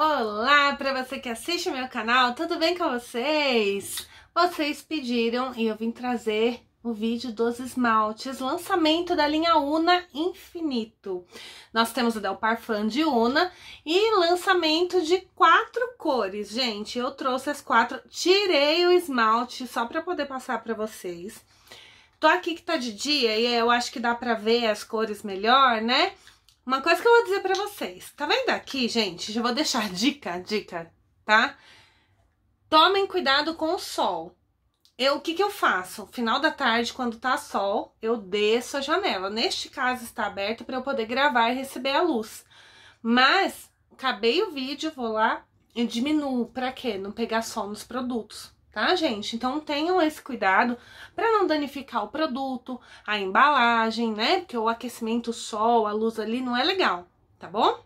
Olá para você que assiste o meu canal, tudo bem com vocês? Vocês pediram e eu vim trazer o vídeo dos esmaltes, lançamento da linha Una Infinito. Nós temos o Del Parfum de Una e lançamento de quatro cores, gente. Eu trouxe as quatro, tirei o esmalte só para poder passar para vocês. Tô aqui que tá de dia e eu acho que dá para ver as cores melhor, né? Uma coisa que eu vou dizer para vocês. Tá vendo aqui, gente? Já vou deixar dica, dica, tá? Tomem cuidado com o sol. Eu, o que que eu faço? Final da tarde, quando tá sol, eu desço a janela. Neste caso, está aberto para eu poder gravar e receber a luz. Mas, acabei o vídeo, vou lá e diminuo. Pra quê? Não pegar sol nos produtos tá, gente? Então tenham esse cuidado para não danificar o produto, a embalagem, né? Porque o aquecimento, o sol, a luz ali não é legal, tá bom?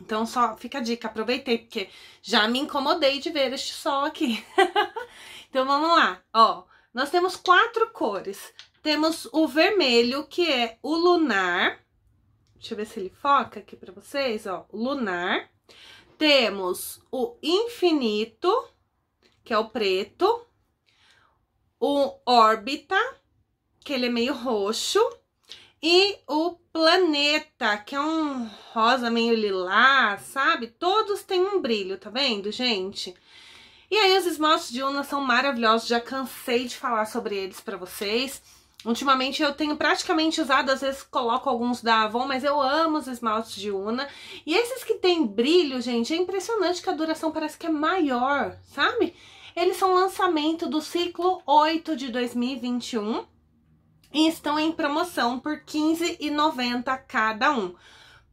Então só fica a dica, aproveitei porque já me incomodei de ver este sol aqui. então vamos lá, ó. Nós temos quatro cores. Temos o vermelho, que é o lunar. Deixa eu ver se ele foca aqui para vocês, ó, lunar. Temos o infinito, que é o preto, o órbita, que ele é meio roxo, e o planeta, que é um rosa meio lilás, sabe? Todos têm um brilho, tá vendo, gente? E aí os esmaltes de Una são maravilhosos, já cansei de falar sobre eles pra vocês. Ultimamente eu tenho praticamente usado, às vezes coloco alguns da Avon, mas eu amo os esmaltes de Una. E esses que tem brilho, gente, é impressionante que a duração parece que é maior, sabe? Eles são lançamento do ciclo 8 de 2021 e estão em promoção por R$ 15,90 cada um.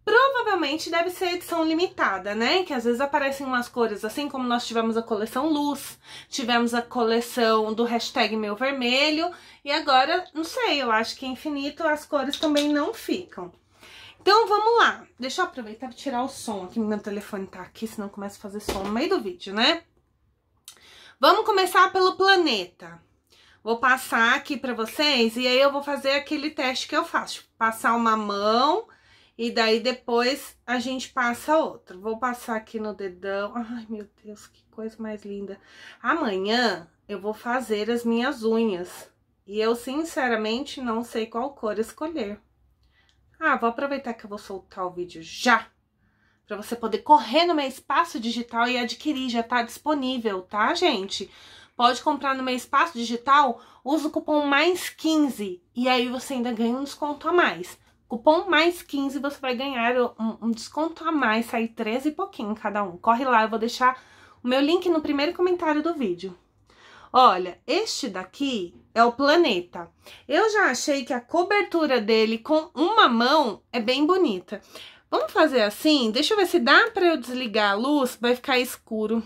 Provavelmente deve ser edição limitada, né? Que às vezes aparecem umas cores, assim como nós tivemos a coleção Luz, tivemos a coleção do hashtag Meu Vermelho, e agora, não sei, eu acho que infinito as cores também não ficam. Então vamos lá, deixa eu aproveitar e tirar o som aqui, meu telefone tá aqui, senão começa a fazer som no meio do vídeo, né? Vamos começar pelo planeta. Vou passar aqui para vocês e aí eu vou fazer aquele teste que eu faço. passar uma mão e daí depois a gente passa outra. Vou passar aqui no dedão. Ai, meu Deus, que coisa mais linda. Amanhã eu vou fazer as minhas unhas. E eu, sinceramente, não sei qual cor escolher. Ah, vou aproveitar que eu vou soltar o vídeo já para você poder correr no meu espaço digital e adquirir, já está disponível, tá, gente? Pode comprar no meu espaço digital, usa o cupom mais 15 e aí você ainda ganha um desconto a mais. Cupom mais 15 você vai ganhar um, um desconto a mais, sair 13 e pouquinho cada um. Corre lá, eu vou deixar o meu link no primeiro comentário do vídeo. Olha, este daqui é o planeta. Eu já achei que a cobertura dele com uma mão é bem bonita. Vamos fazer assim? Deixa eu ver se dá para eu desligar a luz, vai ficar escuro.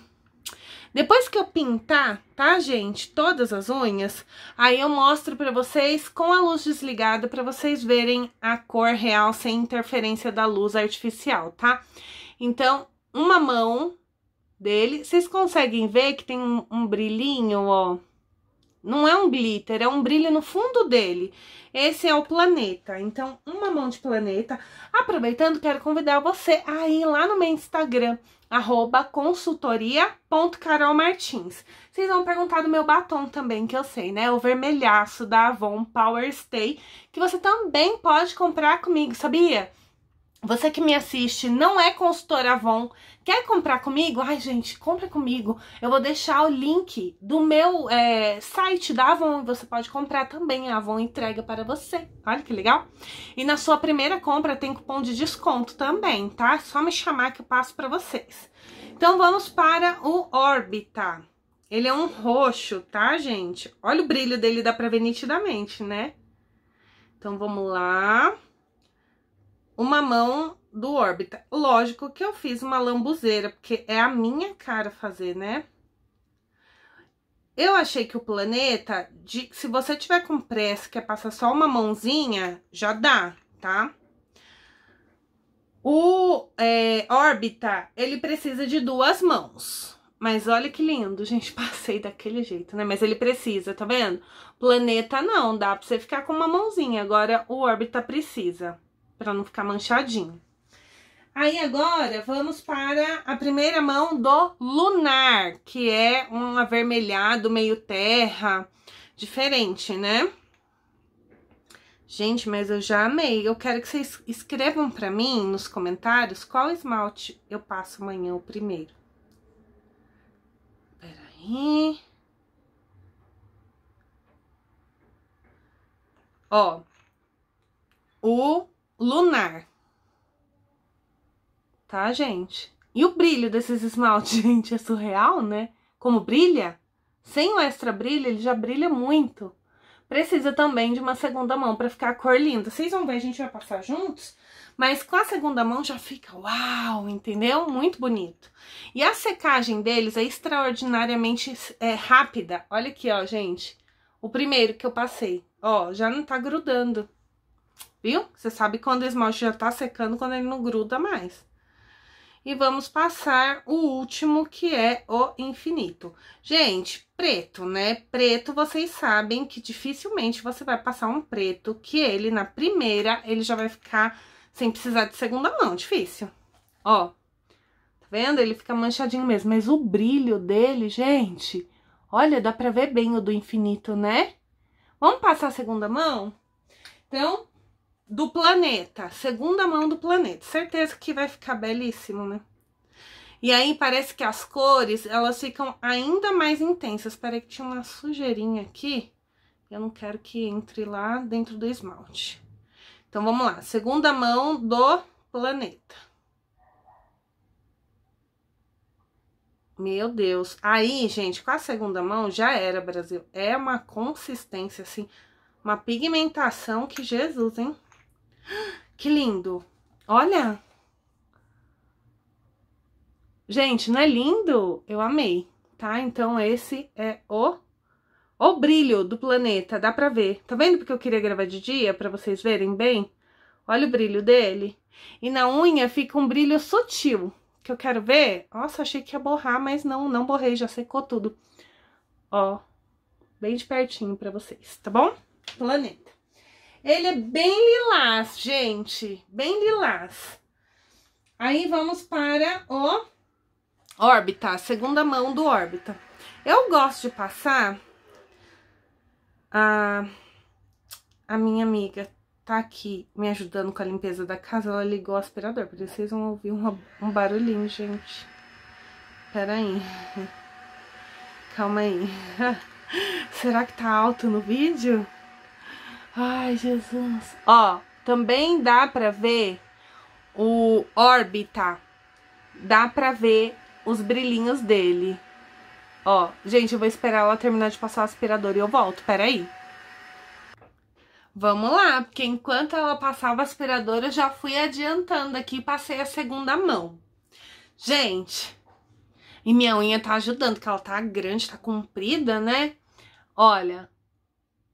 Depois que eu pintar, tá, gente, todas as unhas, aí eu mostro para vocês com a luz desligada para vocês verem a cor real sem interferência da luz artificial, tá? Então, uma mão dele, vocês conseguem ver que tem um, um brilhinho, ó, não é um glitter, é um brilho no fundo dele. Esse é o planeta. Então, uma mão de planeta. Aproveitando, quero convidar você a ir lá no meu Instagram, arroba consultoria.carolmartins. Vocês vão perguntar do meu batom também, que eu sei, né? O vermelhaço da Avon Power Stay, que você também pode comprar comigo, sabia? Você que me assiste, não é consultora Avon, quer comprar comigo? Ai, gente, compra comigo. Eu vou deixar o link do meu é, site da Avon. Você pode comprar também. A Avon entrega para você. Olha que legal. E na sua primeira compra tem cupom de desconto também, tá? É só me chamar que eu passo para vocês. Então vamos para o Orbita. Ele é um roxo, tá, gente? Olha o brilho dele, dá para ver nitidamente, né? Então vamos lá uma mão do órbita. Lógico que eu fiz uma lambuzeira, porque é a minha cara fazer, né? Eu achei que o planeta, de, se você tiver com pressa, quer passar só uma mãozinha, já dá, tá? O é, órbita, ele precisa de duas mãos. Mas olha que lindo, gente, passei daquele jeito, né? Mas ele precisa, tá vendo? Planeta não, dá pra você ficar com uma mãozinha, agora o órbita precisa para não ficar manchadinho. Aí agora vamos para a primeira mão do lunar, que é um avermelhado meio terra, diferente, né? Gente, mas eu já amei. Eu quero que vocês escrevam para mim nos comentários qual esmalte eu passo amanhã o primeiro. Peraí. Ó, o lunar. Tá, gente? E o brilho desses esmaltes, gente, é surreal, né? Como brilha? Sem o extra brilho, ele já brilha muito. Precisa também de uma segunda mão para ficar a cor linda. Vocês vão ver, a gente vai passar juntos, mas com a segunda mão já fica uau, entendeu? Muito bonito. E a secagem deles é extraordinariamente é, rápida. Olha aqui, ó, gente. O primeiro que eu passei, ó, já não tá grudando viu? Você sabe quando o esmalte já tá secando, quando ele não gruda mais. E vamos passar o último, que é o infinito. Gente, preto, né? Preto, vocês sabem que dificilmente você vai passar um preto, que ele, na primeira, ele já vai ficar sem precisar de segunda mão, difícil. Ó, tá vendo? Ele fica manchadinho mesmo, mas o brilho dele, gente, olha, dá pra ver bem o do infinito, né? Vamos passar a segunda mão? Então, do planeta, segunda mão do planeta. Certeza que vai ficar belíssimo, né? E aí parece que as cores, elas ficam ainda mais intensas. Peraí que tinha uma sujeirinha aqui. Eu não quero que entre lá dentro do esmalte. Então vamos lá, segunda mão do planeta. Meu Deus. Aí, gente, com a segunda mão já era, Brasil. É uma consistência assim, uma pigmentação que Jesus, hein? Que lindo. Olha. Gente, não é lindo? Eu amei, tá? Então esse é o o brilho do planeta, dá pra ver. Tá vendo porque eu queria gravar de dia, pra vocês verem bem? Olha o brilho dele. E na unha fica um brilho sutil, que eu quero ver. Nossa, achei que ia borrar, mas não, não borrei, já secou tudo. Ó, bem de pertinho pra vocês, tá bom? Planeta. Ele é bem lilás, gente, bem lilás. Aí vamos para o órbita, a segunda mão do órbita. Eu gosto de passar a, a minha amiga tá aqui me ajudando com a limpeza da casa, ela ligou o aspirador, porque vocês vão ouvir um, um barulhinho, gente. Pera aí. Calma aí. Será que tá alto no vídeo? Ai, Jesus. Ó, também dá pra ver o órbita. Dá pra ver os brilhinhos dele. Ó, gente, eu vou esperar ela terminar de passar o aspirador e eu volto, peraí. Vamos lá, porque enquanto ela passava o aspirador, eu já fui adiantando aqui e passei a segunda mão. Gente, e minha unha tá ajudando, que ela tá grande, tá comprida, né? Olha,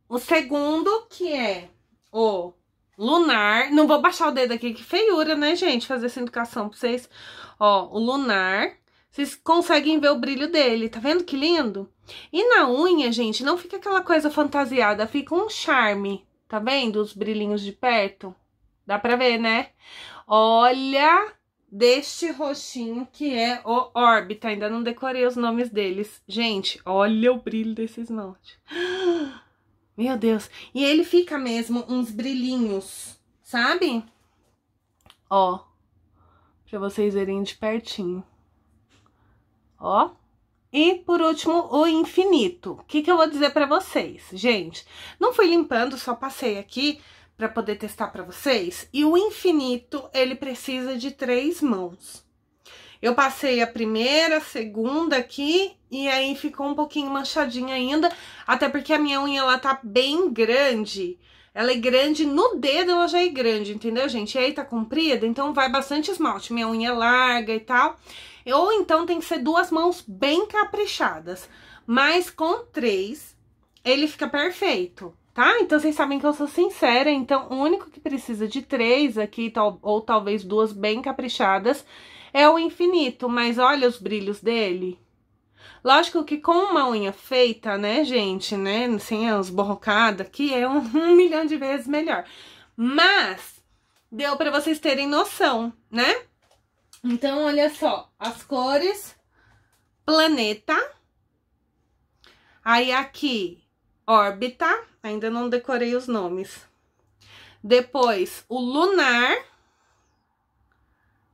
o segundo, que é o lunar. Não vou baixar o dedo aqui, que feiura, né, gente? Fazer essa indicação pra vocês. Ó, o lunar. Vocês conseguem ver o brilho dele, tá vendo que lindo? E na unha, gente, não fica aquela coisa fantasiada, fica um charme, tá vendo? Os brilhinhos de perto. Dá pra ver, né? Olha deste roxinho que é o órbita. Ainda não decorei os nomes deles. Gente, olha o brilho desse esmalte. Meu Deus. E ele fica mesmo uns brilhinhos, sabe? Ó. Pra vocês verem de pertinho. Ó. E, por último, o infinito. O que, que eu vou dizer pra vocês? Gente, não fui limpando, só passei aqui pra poder testar pra vocês. E o infinito, ele precisa de três mãos. Eu passei a primeira, a segunda aqui, e aí ficou um pouquinho manchadinha ainda, até porque a minha unha, ela tá bem grande. Ela é grande, no dedo ela já é grande, entendeu, gente? E aí tá comprida, então vai bastante esmalte. Minha unha é larga e tal. Ou então tem que ser duas mãos bem caprichadas. Mas com três, ele fica perfeito, tá? Então, vocês sabem que eu sou sincera. Então, o único que precisa de três aqui, ou talvez duas bem caprichadas, é o infinito, mas olha os brilhos dele. Lógico que com uma unha feita, né, gente, né, sem as borrocadas aqui, é um, um milhão de vezes melhor. Mas deu para vocês terem noção, né? Então, olha só, as cores, planeta, aí aqui, órbita, ainda não decorei os nomes. Depois, o lunar,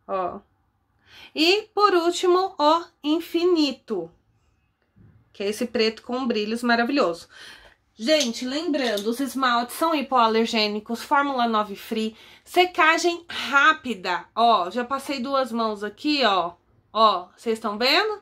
ó, e por último, o infinito, que é esse preto com brilhos maravilhoso. Gente, lembrando, os esmaltes são hipoalergênicos, fórmula 9 free, secagem rápida, ó, já passei duas mãos aqui, ó, ó, vocês estão vendo?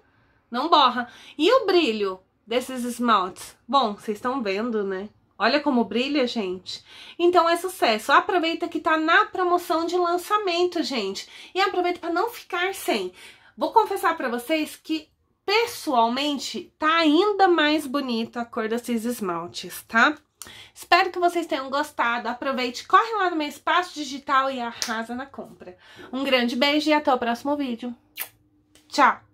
Não borra. E o brilho desses esmaltes? Bom, vocês estão vendo, né? Olha como brilha, gente. Então é sucesso. Aproveita que tá na promoção de lançamento, gente. E aproveita para não ficar sem. Vou confessar para vocês que pessoalmente tá ainda mais bonito a cor desses esmaltes, tá? Espero que vocês tenham gostado. Aproveite, corre lá no meu espaço digital e arrasa na compra. Um grande beijo e até o próximo vídeo. Tchau!